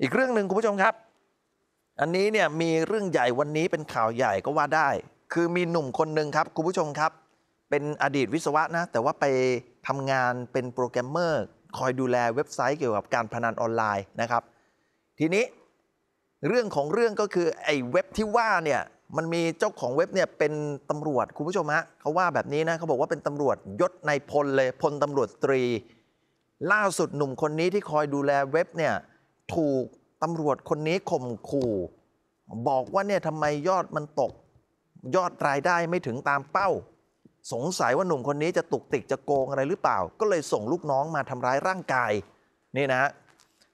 อีกเรื่องหนึ่งคุณผู้ชมครับ อันนี้เนี่ยมีเรื่องใหญ่วันนี้เป็นข่าวใหญ่ก็ว่าได้ คือมีหนุ่มคนหนึ่งครับคุณผู้ชมครับ เป็นอดีตวิศวะนะแต่ว่าไปทำงานเป็นโปรแกรมเมอร์ คอยดูแลเว็บไซต์เกี่ยวกับการพนันออนไลน์นะครับ ทีนี้เรื่องของเรื่องก็คือไอ้เว็บที่ว่าเนี่ยมันมีเจ้าของเว็บเนี่ยเป็นตำรวจคุณผู้ชมฮะเขาว่าแบบนี้นะเขาบอกว่าเป็นตำรวจยศในพลเลยพลตำรวจตรี ล่าสุดหนุ่มคนนี้ที่คอยดูแลเว็บเนี่ยถูกตำรวจคนนี้ข่มขู่บอกว่าเนี่ยทำไมยอดมันตก ยอดรายได้ไม่ถึงตามเป้า สงสัยว่าหนุ่มคนนี้จะตุกติกจะโกงอะไรหรือเปล่า ก็เลยส่งลูกน้องมาทำร้ายร่างกาย นี่นะ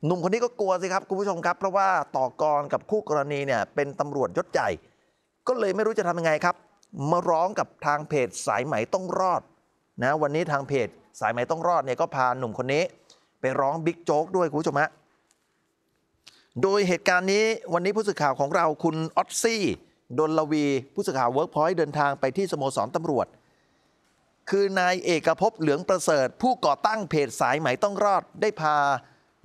หนุ่มคนนี้ก็กลัวสิครับคุณผู้ชมครับ เพราะว่าต่อกรกับคู่กรณีเนี่ยเป็นตำรวจยศใหญ่ก็เลยไม่รู้จะทำยังไงครับ มาร้องกับทางเพจสายไหมต้องรอดนะวันนี้ทางเพจสายไหมต้องรอดเนี่ยก็พาหนุ่มคนนี้ ไปร้องบิ๊กโจ๊กด้วยคุณผู้ชมฮะโดยเหตุการณ์นี้วันนี้ผู้สื่อข่าวของเราคุณออตซี่ดนลวีผู้สื่อข่าวเวิร์กพอยต์เดินทางไปที่สโมสรตำรวจ คือนายเอกภพเหลืองประเสริฐ ผู้ก่อตั้งเพจสายไหมต้องรอดได้พา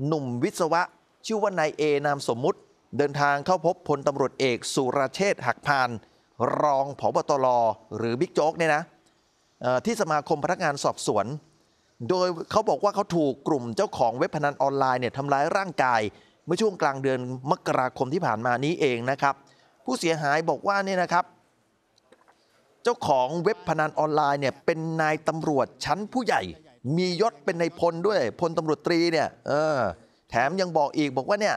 หนุ่มวิศวะ ชื่อว่านายเอนามสมมุติ เดินทางเข้าพบพลตำรวจเอกสุรเชษฐ์หักพานรองผบตรหรือบิ๊กโจ๊กเนี่ยนะที่สมาคมพนักงานสอบสวน โดยเขาบอกว่าเขาถูกกลุ่มเจ้าของเว็บพนันออนไลน์เนี่ยทำร้ายร่างกายเมื่อช่วงกลางเดือนมกราคมที่ผ่านมานี้เองนะครับ ผู้เสียหายบอกว่าเนี่ยนะครับ เจ้าของเว็บพนันออนไลน์เนี่ยเป็นนายตำรวจชั้นผู้ใหญ่มียศเป็นนายพล ด้วยพลตำรวจตรีเนี่ยเออแถมยังบอกอีกบอกว่าเนี่ย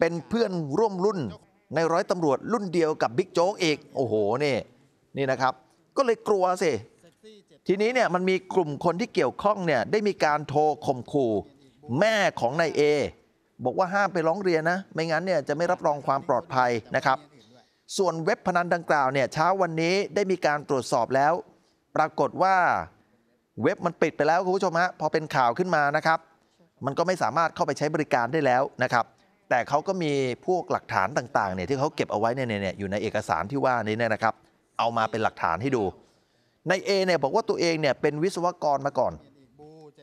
เป็นเพื่อนร่วมรุ่นในร้อยตำรวจรุ่นเดียวกับบิ๊กโจ๊กอกโอ้โหนี่นี่นะครับ ก็เลยกลัวสิทีนี้เนี่ยมันมีกลุ่มคนที่เกี่ยวข้องเนี่ยได้มีการโทรข่มขู่ แม่ของนายเอบอกว่าห้ามไปร้องเรียนนะ ไม่งั้นเนี่ยจะไม่รับรองความปลอดภัยนะครับ ส่วนเว็บพนันดังกล่าวเนี่ยเช้าวันนี้ได้มีการตรวจสอบแล้ว ปรากฏว่าเว็บมันปิดไปแล้วคุณผู้ชมฮะพอเป็นข่าวขึ้นมานะครับ มันก็ไม่สามารถเข้าไปใช้บริการได้แล้วนะครับ แต่เขาก็มีพวกหลักฐานต่างๆเนี่ยที่เขาเก็บเอาไว้เนี่ยเนี่ยอยู่ในเอกสารที่ว่านี้เนี่ยนะครับ เอามาเป็นหลักฐานให้ดูนายเอเนี่ยบอกว่าตัวเองเนี่ยเป็นวิศวกรมาก่อน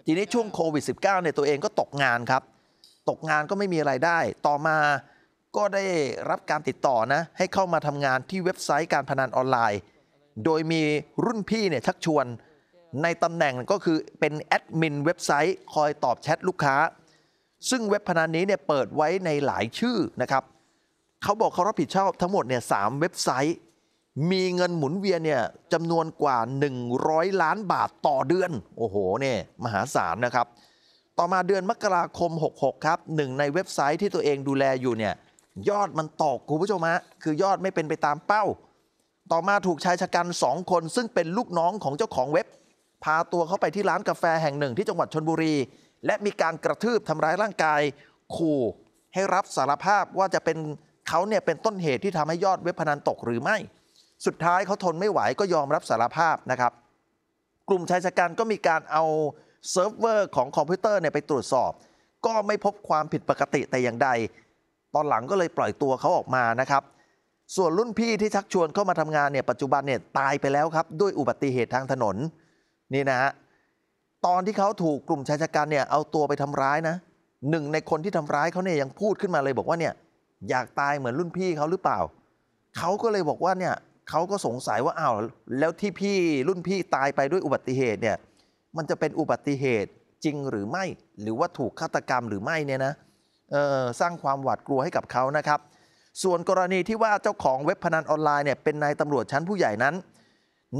ทีนี้ช่วงโควิด -19 เนี่ยตัวเองก็ตกงานครับตกงานก็ไม่มีไรายได้ ต่อมาก็ได้รับการติดต่อนะ ให้เข้ามาทำงานที่เว็บไซต์การพนันออนไลน์ โดยมีรุ่นพี่เนี่ยชักชวน ในตำแหน่งก็คือเป็นแอดมินเว็บไซต์ คอยตอบแชทลูกค้า ซึ่งเว็บพนันนี้เนี่ยเปิดไว้ในหลายชื่อนะครับ เขาบอกเขารับผิดชอบทั้งหมดเนี่ยสามเว็บไซต์ มีเงินหมุนเวียนเนี่ยจำนวนกว่า 100 ล้านบาทต่อเดือน โอ้โหเนี่ยมหาศาลนะครับต่อมาเดือนมกราคม 66 ครับหนึ่งในเว็บไซต์ที่ตัวเองดูแลอยู่เนี่ยยอดมันตกคุณผู้ชมฮะคือยอดไม่เป็นไปตามเป้า ต่อมาถูกชายชะกันสองคน ซึ่งเป็นลูกน้องของเจ้าของเว็บ พาตัวเขาไปที่ร้านกาแฟแห่งหนึ่ง ที่จังหวัดชนบุรี และมีการกระทืบทำร้ายร่างกายขู่ให้รับสารภาพว่าจะเป็นเขาเนี่ยเป็นต้นเหตุที่ทำให้ยอดเว็บพนันตกหรือไม่ สุดท้ายเขาทนไม่ไหวก็ยอมรับสารภาพนะครับ กลุ่มชายชะกันก็มีการเอาเซิร์ฟเวอร์ของคอมพิวเตอร์เนี่ยไปตรวจสอบ ก็ไม่พบความผิดปกติแต่อย่างใด ตอนหลังก็เลยปล่อยตัวเขาออกมานะครับ ส่วนรุ่นพี่ที่ชักชวนเข้ามาทำงานเนี่ยปัจจุบันเนี่ยตายไปแล้วครับด้วยอุบัติเหตุทางถนน นี่นะฮะตอนที่เขาถูกกลุ่มชายชะกันเนี่ยเอาตัวไปทำร้ายนะหนึ่งในคนที่ทำร้ายเขาเนี่ยยังพูดขึ้นมาเลยบอกว่าเนี่ยอยากตายเหมือนรุ่นพี่เขาหรือเปล่าเขาก็เลยบอกว่าเนี่ยเขาก็สงสัยว่าอ้าวแล้วที่พี่รุ่นพี่ตายไปด้วยอุบัติเหตุเนี่ยมันจะเป็นอุบัติเหตุจริงหรือไม่ หรือว่าถูกฆาตกรรมหรือไม่เนี่ยนะสร้างความหวาดกลัวให้กับเขานะครับ ส่วนกรณีที่ว่าเจ้าของเว็บพนันออนไลน์เนี่ยเป็นนายตำรวจชั้นผู้ใหญ่นั้น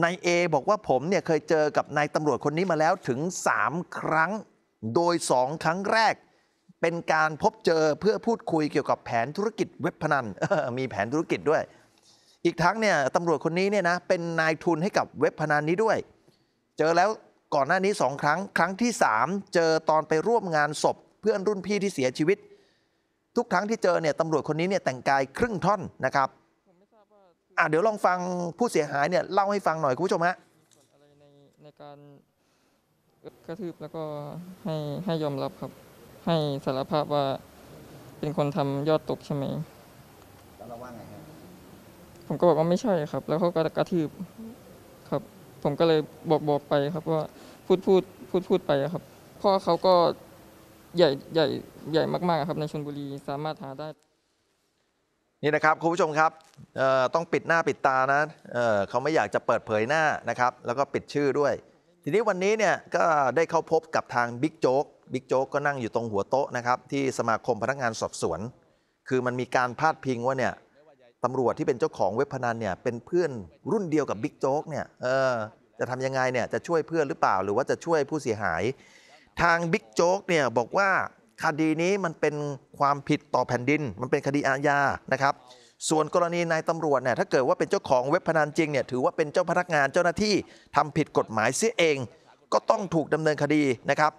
นายเอบอกว่าผมเนี่ยเคยเจอกับนายตำรวจคนนี้มาแล้วถึง 3 ครั้งโดย 2 ครั้งแรก เป็นการพบเจอเพื่อพูดคุยเกี่ยวกับแผนธุรกิจเว็บพนันมีแผนธุรกิจด้วย อีกทั้งเนี่ยตำรวจคนนี้เนี่ยนะเป็นนายทุนให้กับเว็บพนันนี้ด้วย เจอแล้วก่อนหน้านี้สองครั้งครั้งที่สเจอตอนไปร่วมงานศพเพื่อนรุ่นพี่ที่เสียชีวิต ทุกครั้งที่เจอเนี่ยตำรวจคนนี้เนี่ยแต่งกายครึ่งท่อนนะครับอ่าเดี๋ยวลองฟังผู้เสียหายเนี่ยเล่าให้ฟังหน่อยคุณผู้ชมฮะในในการกระทืบแล้วก็ให้ให้ยอมรับครับให้สารภาพว่าเป็นคนทำยอดตกใช่ไหมแล้วเราว่าไงครับผมก็บอกว่าไม่ใช่ครับ แล้วเขาก็กระทืบผมก็เลยบอกบอกไปครับ ว่าพูดพูดพูดพูดไปครับพ่อเขาก็ใหญ่ใหญ่ใหญ่มาก ๆ ครับ ในชลบุรีสามารถหาได้ นี่นะครับคุณผู้ชมครับ ต้องปิดหน้าปิดตานะเเขาไม่อยากจะเปิดเผยหน้านะครับ แล้วก็ปิดชื่อด้วย ทีนี้วันนี้เนี่ยก็ได้เข้าพบกับทางบิ๊กโจ๊กบิ๊กโจ๊กก็นั่งอยู่ตรงหัวโต๊ะนะครับ ที่สมาคมพนักงานสอบสวน คือมันมีการพาดพิงว่าเนี่ยตำรวจที่เป็นเจ้าของเว็บพนันเนี่ยเป็นเพื่อนรุ่นเดียวกับบิ๊กโจ๊กเนี่ยเออจะทำยังไงเนี่ยจะช่วยเพื่อนหรือเปล่าหรือว่าจะช่วยผู้เสียหาย ทางบิ๊กโจ๊กเนี่ยบอกว่าคดีนี้มันเป็นความผิดต่อแผ่นดินมันเป็นคดีอาญานะครับส่วนกรณีนายตำรวจเนี่ยถ้าเกิดว่าเป็นเจ้าของเว็บพนันจริงเนี่ยถือว่าเป็นเจ้าพนักงานเจ้าหน้าที่ทำผิดกฎหมายเสียเองก็ต้องถูกดำเนินคดีนะครับ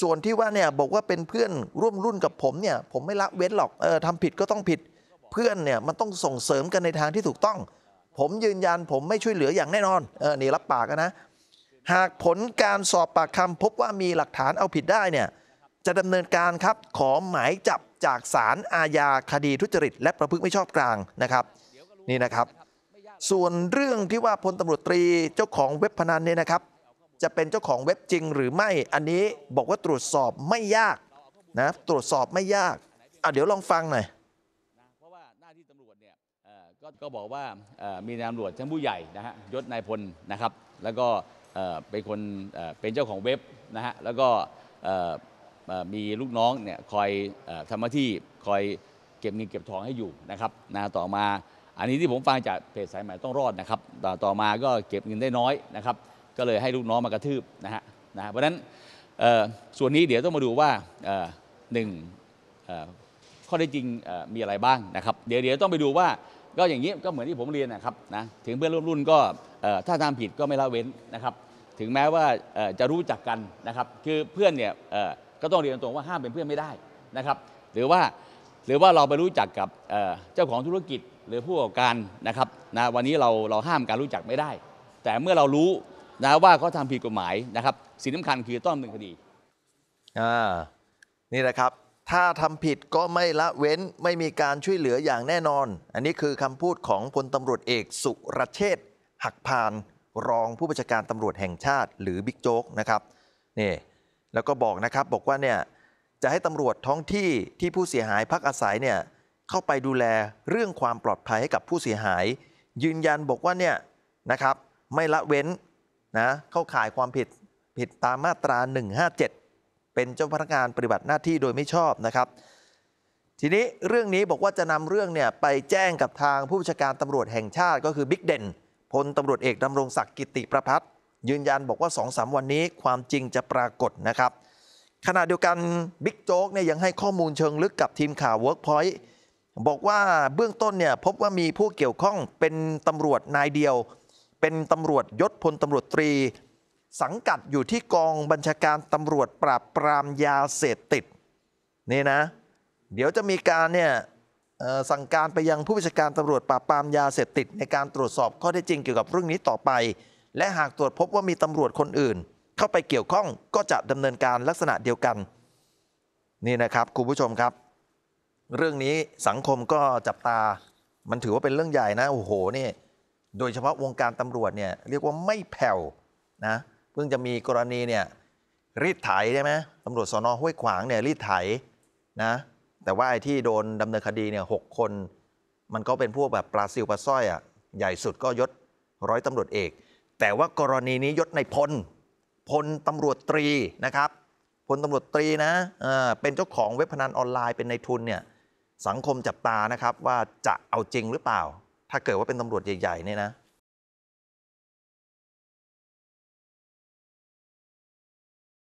ส่วนที่ว่าเนี่ยบอกว่าเป็นเพื่อนร่วมรุ่นกับผมเนี่ยผมไม่ละเว้นหรอกเออทำผิดก็ต้องผิดเพื่อนเนี่ยมันต้องส่งเสริมกันในทางที่ถูกต้อง ผมยืนยันผมไม่ช่วยเหลืออย่างแน่นอนเออนี่รับปากนะหากผลการสอบปากคำพบว่ามีหลักฐานเอาผิดได้เนี่ยจะดำเนินการครับขอหมายจับจากศาลอาญาคดีทุจริตและประพฤติไม่ชอบกลางนะครับนี่นะครับ ส่วนเรื่องที่ว่าพลตำรวจตรีเจ้าของเว็บพนันเนี่ยนะครับ จะเป็นเจ้าของเว็บจริงหรือไม่อันนี้บอกว่าตรวจสอบไม่ยากนะตรวจสอบไม่ยากอ่ะเดี๋ยวลองฟังหน่อยก็บอกว่ามีนายตำรวจชั้นผู้ใหญ่นะฮะยศนายพลนะครับ แล้วก็เป็นคนเป็นเจ้าของเว็บนะฮะแล้วก็มีลูกน้องเนี่ยคอยทำหน้าที่คอยเก็บเงินเก็บทองให้อยู่นะครับนะต่อมา อันนี้ที่ผมฟังจากเพจสายใหม่ต้องรอดนะครับต่อมาก็เก็บเงินได้น้อยนะครับก็เลยให้ลูกน้องมากระทืบนะฮะนะเพราะนั้นส่วนนี้เดี๋ยวต้องมาดูว่าหนึ่งข้อได้จริงมีอะไรบ้างนะครับเดี๋ยวเดี๋ยวต้องไปดูว่าก็อย่างนี้ก็เหมือนที่ผมเรียนนะครับนะถึงเพื่อนร่วมรุ่นก็ถ้าทำผิดก็ไม่ละเว้นนะครับ ถึงแม้ว่าจะรู้จักกันนะครับ คือเพื่อนเนี่ยก็ต้องเรียนตรงว่าห้ามเป็นเพื่อนไม่ได้นะครับ หรือว่าหรือว่าเราไปรู้จักกับเจ้าของธุรกิจหรือผู้ประกอบการนะครับนะวันนี้เราเราห้ามการรู้จักไม่ได้ แต่เมื่อเรารู้นะว่าเขาทาผิดกฎหมายนะครับสิ่งสำคัญคือต้องดำเนินคดีอ่านี่แหละครับถ้าทำผิดก็ไม่ละเว้นไม่มีการช่วยเหลืออย่างแน่นอน อันนี้คือคำพูดของพลตำรวจเอกสุรเชษฐ์หักพานรองผู้บัญชาการตำรวจแห่งชาติ หรือบิ๊กโจ๊กนะครับนี่แล้วก็บอกนะครับบอกว่าเนี่ยจะให้ตำรวจท้องที่ที่ผู้เสียหายพักอาศัยเนี่ยเข้าไปดูแลเรื่องความปลอดภัยให้กับผู้เสียหาย ยืนยันบอกว่าเนี่ยนะครับไม่ละเว้นนะเข้าข่ายความผิดผิดตามมาตรา 157เป็นเจ้าพนักงานปฏิบัติหน้าที่โดยไม่ชอบนะครับ ทีนี้เรื่องนี้บอกว่าจะนำเรื่องเนี่ยไปแจ้งกับทางผู้บัญชาการตำรวจแห่งชาติก็คือบิ๊กเด่นพลตำรวจเอกดำรงศักดิ์กิติประพัฒยืนยันบอกว่า2อสวันนี้ความจริงจะปรากฏนะครับขณะเดียวกันบิ๊กโจ๊กเนี่ยยังให้ข้อมูลเชิงลึกกับทีมข่าว Workpoint บอกว่าเบื้องต้นเนี่ยพบว่ามีผู้เกี่ยวข้องเป็นตำรวจนายเดียว เป็นตำรวจยศพลตำรวจตรีสังกัดอยู่ที่กองบัญชาการตำรวจปราบปรามยาเสพติด นี่นะ เดี๋ยวจะมีการเนี่ยสั่งการไปยังผู้บัญชาการตำรวจปราบปรามยาเสพติดในการตรวจสอบข้อเท็จจริงเกี่ยวกับเรื่องนี้ต่อไป และหากตรวจพบว่ามีตำรวจคนอื่น เข้าไปเกี่ยวข้องก็จะดำเนินการลักษณะเดียวกัน นี่นะครับคุณผู้ชมครับ เรื่องนี้สังคมก็จับตา มันถือว่าเป็นเรื่องใหญ่นะโอ้โหนี่ โดยเฉพาะวงการตำรวจเนี่ยเรียกว่าไม่แผ่วนะเพิ่งจะมีกรณีเนี่ยรีดไถใช่ไหมตำรวจสอนอห้วยขวางเนี่ยรีดไถนะแต่ว่าไอ้ที่โดนดำเนินคดีเนี่ยหคน มันก็เป็นพวกแบบปลาซิวปลาสร้อยอ่ะใหญ่สุดก็ยศร้อยตำรวจเอก แต่ว่ากรณีนี้ยศในพล พลตำรวจตรีนะครับ พลตำรวจตรีนะเป็นเจ้าของเว็บพนันออนไลน์เป็นในทุนเนี่ยสังคมจับตานะครับว่าจะเอาจริงหรือเปล่า ถ้าเกิดว่าเป็นตำรวจใหญ่ๆเนี่ยนะ